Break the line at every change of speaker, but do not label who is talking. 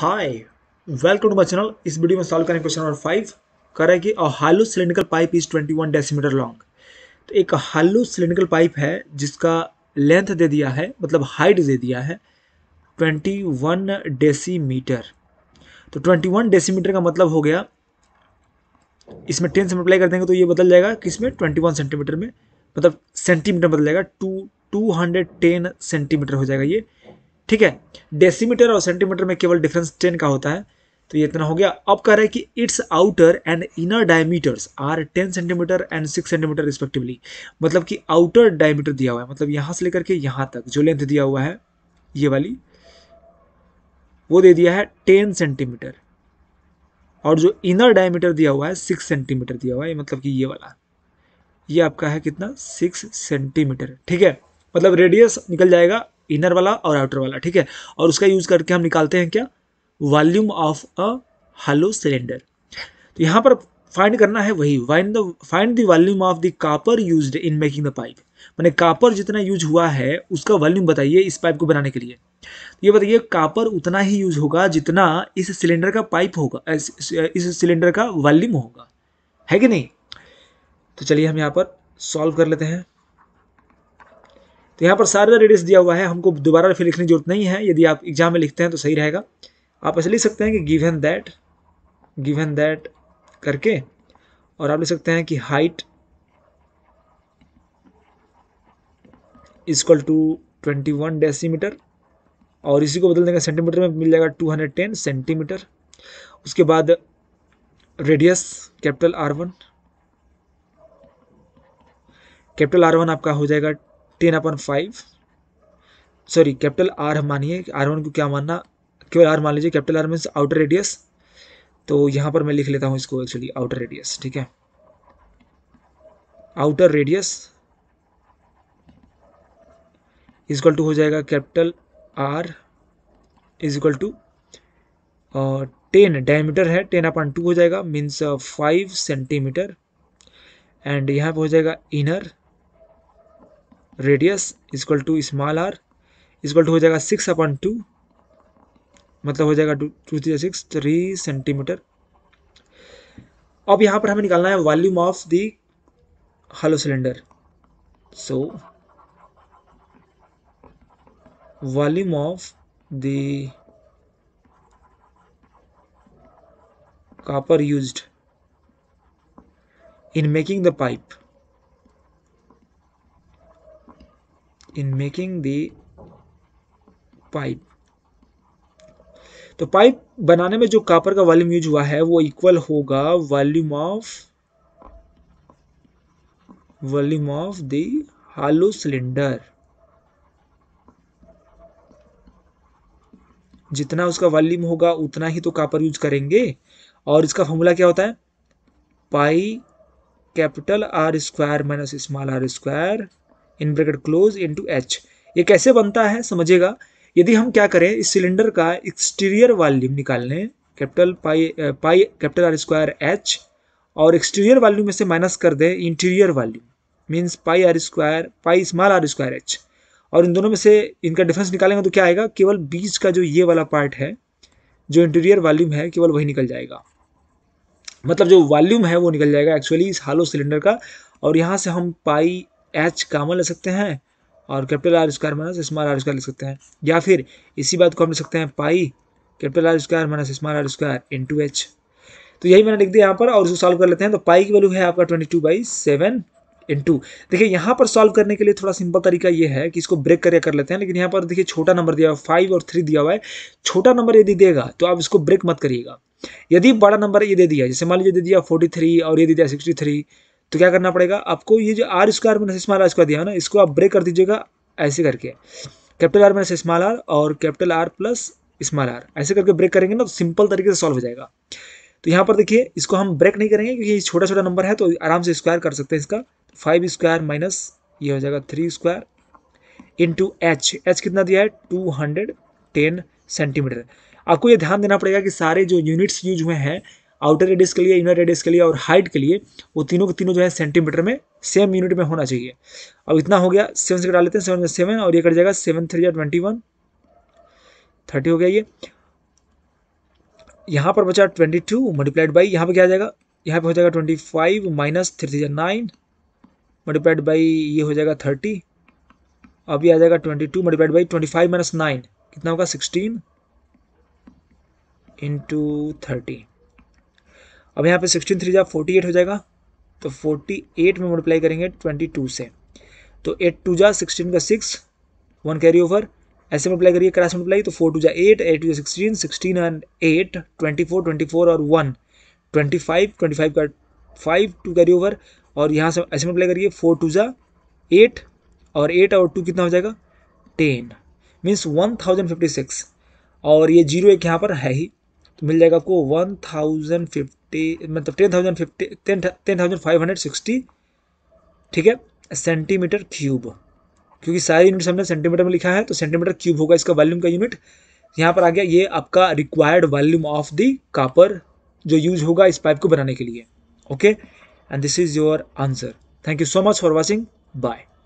hi welcome to my channel इस video में solve करेंगे क्वेश्चन नंबर फाइव कर रहा है कि a hollow cylindrical pipe is 21 decimetre long तो एक हालू सिलेंड्रिकल पाइप है जिसका लेंथ दे दिया है मतलब हाइट दे दिया है 21 डेसीमीटर तो 21 डेसीमीटर का मतलब हो गया इसमें टेन से मल्टीप्लाई कर देंगे तो ये बदल जाएगा किसमें 21 सेंटीमीटर में मतलब सेंटीमीटर बदल जाएगा टू टू सेंटीमीटर हो जाएगा ये ठीक है डेसीमीटर और सेंटीमीटर में केवल डिफरेंस टेन का होता है तो ये इतना हो गया अब कह रहा है कि its outer and inner diameters are ten centimetre and six centimetre respectively मतलब कि आउटर डायमीटर दिया हुआ है मतलब यहाँ से लेकर के यहाँ तक जो लेंथ दिया हुआ है ये वाली वो दे दिया है टेन सेंटीमीटर और जो इनर डायमीटर दिया हुआ है सिक्स सेंटीमीटर दिया हुआ है मतलब कि ये वाला ये आपका है कितना सिक्स सेंटीमीटर ठीक है मतलब रेडियस निकल जाएगा इनर वाला और आउटर वाला ठीक है और उसका यूज़ करके हम निकालते हैं क्या volume of a hollow cylinder तो यहाँ पर फाइंड करना है वही वाइन the find the volume of the copper use in making the pipe मैंने कापर जितना यूज हुआ है उसका वॉल्यूम बताइए इस पाइप को बनाने के लिए ये बताइए कापर उतना ही यूज होगा जितना इस सिलेंडर का पाइप होगा इस सिलेंडर का वॉल्यूम होगा है कि नहीं तो चलिए हम यहाँ पर सॉल्व कर लेते हैं तो यहाँ पर सारा रेडियस दिया हुआ है हमको दोबारा फिर लिखने की जरूरत नहीं है यदि आप एग्जाम में लिखते हैं तो सही रहेगा आप ऐसे लिख सकते हैं कि गिवन दैट गिवन दैट करके और आप लिख सकते हैं कि height is equal to twenty one decimetre और इसी को बदल देंगे सेंटीमीटर में मिल जाएगा टू हंड्रेड टेन सेंटीमीटर उसके बाद radius capital R one capital R one आपका हो जाएगा ten upon five sorry capital R हम मानिए आर वन को क्या मानना केवल आर मान लीजिए capital R means outer radius तो यहाँ पर मैं लिख लेता हूँ इसको एक्चुअली आउटर रेडियस ठीक है आउटर रेडियस इजक्वल टू हो जाएगा capital R is equal to ten diameter है टेन अपन टू हो जाएगा मीन्स फाइव सेंटीमीटर एंड यहाँ पर हो जाएगा inner radius is equal to small R is equal to हो जाएगा सिक्स अपॉन टू मतलब हो जाएगा two two three six three centimetre अब यहाँ पर हमें निकालना है volume of the hollow cylinder so volume of the copper used in making the pipe in making the pipe तो पाइप बनाने में जो कापर का वॉल्यूम यूज हुआ है वो इक्वल होगा volume of volume of the hollow cylinder जितना उसका वॉल्यूम होगा उतना ही तो कापर यूज करेंगे और इसका फॉर्मूला क्या होता है pi capital R square minus small R square in bracket close to H ये कैसे बनता है समझेगा यदि हम क्या करें इस सिलेंडर का एक्सटीरियर वॉल्यूम निकाल लें capital pi pi capital R square H और एक्सटीरियर वॉल्यूम में से माइनस कर दें interior volume means pi R square pi small R square H और इन दोनों में से इनका डिफरेंस निकालेंगे तो क्या आएगा केवल बीच का जो ये वाला पार्ट है जो इंटीरियर वॉल्यूम है केवल वही निकल जाएगा मतलब जो वॉल्यूम है वो निकल जाएगा एक्चुअली इस हालो सिलेंडर का और यहाँ से हम पाई एच कामन ले सकते हैं और capital R square minus small R square लिख सकते हैं या फिर इसी बात को हम लिख सकते हैं pi capital R square minus small R square into H तो यही मैंने लिख दिया यहाँ पर और उसको सॉल्व कर लेते हैं तो पाई की वैल्यू है आपका twenty two by seven into देखिए यहाँ पर सॉल्व करने के लिए थोड़ा सिंपल तरीका ये है कि इसको ब्रेक करके कर लेते हैं लेकिन यहाँ पर देखिए छोटा नंबर दिया हुआ फाइव और थ्री दिया हुआ है छोटा नंबर यदि देगा तो आप इसको ब्रेक मत करिएगा यदि बड़ा नंबर ये दे दिया जैसे मान लीजिए दे दिया फोर्टी थ्री और ये दे दिया सिक्सटी थ्री तो क्या करना पड़ेगा आपको ये जो R square minus small R square दिया है ना इसको आप ब्रेक कर दीजिएगा ऐसे करके capital R minus small R और capital R plus small R ऐसे करके ब्रेक करेंगे ना तो सिंपल तरीके से सॉल्व हो जाएगा तो यहाँ पर देखिए इसको हम ब्रेक नहीं करेंगे क्योंकि ये छोटा छोटा नंबर है तो आराम से स्क्वायर कर सकते हैं इसका फाइव स्क्वायर माइनस ये हो जाएगा three square into H H कितना दिया है टू हंड्रेड टेन सेंटीमीटर आपको ये ध्यान देना पड़ेगा कि सारे जो यूनिट्स यूज हुए हैं आउटर रेडियस के लिए इनर रेडियस के लिए और हाइट के लिए वो तीनों के तीनों जो है सेंटीमीटर में सेम यूनिट में होना चाहिए अब इतना हो गया सेवन से कटा लेते हैं सेवन सेवन और ये कट जाएगा सेवन थ्री या ट्वेंटी वन थर्टी हो गया ये यहाँ पर बचा ट्वेंटी टू मल्टीप्लाइड बाई यहाँ पर क्या आ जाएगा यहाँ पर हो जाएगा twenty five minus three three nine multiplied by ये हो जाएगा थर्टी अब ये आ जाएगा twenty two multiplied by twenty five minus nine कितना होगा सिक्सटीन इंटू थर्टी अब यहाँ पे सिक्सटीन थ्री जा फोर्टी एट हो जाएगा तो फोर्टी एट में मल्टीप्लाई करेंगे ट्वेंटी टू से तो एट टू जा सिक्सटीन का सिक्स वन कैरी ओवर ऐसे मल्टीप्लाई करिए क्रास मल्टीप्लाई तो फोर टू जा एट एट टू जा sixteen sixteen and eight twenty four twenty four और one twenty five twenty five का फाइव टू कैरी ओवर और यहाँ से ऐसे मल्टीप्लाई करिए फोर टू जा एट और एट और टू कितना हो जाएगा ten means one thousand fifty six और ये जीरो एक यहाँ पर है ही तो मिल जाएगा आपको वन थाउजेंड फिफ्टी फिफ्टी मतलब ten thousand fifty ten ten thousand five hundred sixty ठीक है सेंटीमीटर क्यूब क्योंकि सारे यूनिट हमने सेंटीमीटर में लिखा है तो सेंटीमीटर क्यूब होगा इसका वॉल्यूम का यूनिट यहाँ पर आ गया ये आपका required volume of the copper जो यूज होगा इस पाइप को बनाने के लिए okay and this is your answer thank you so much for watching bye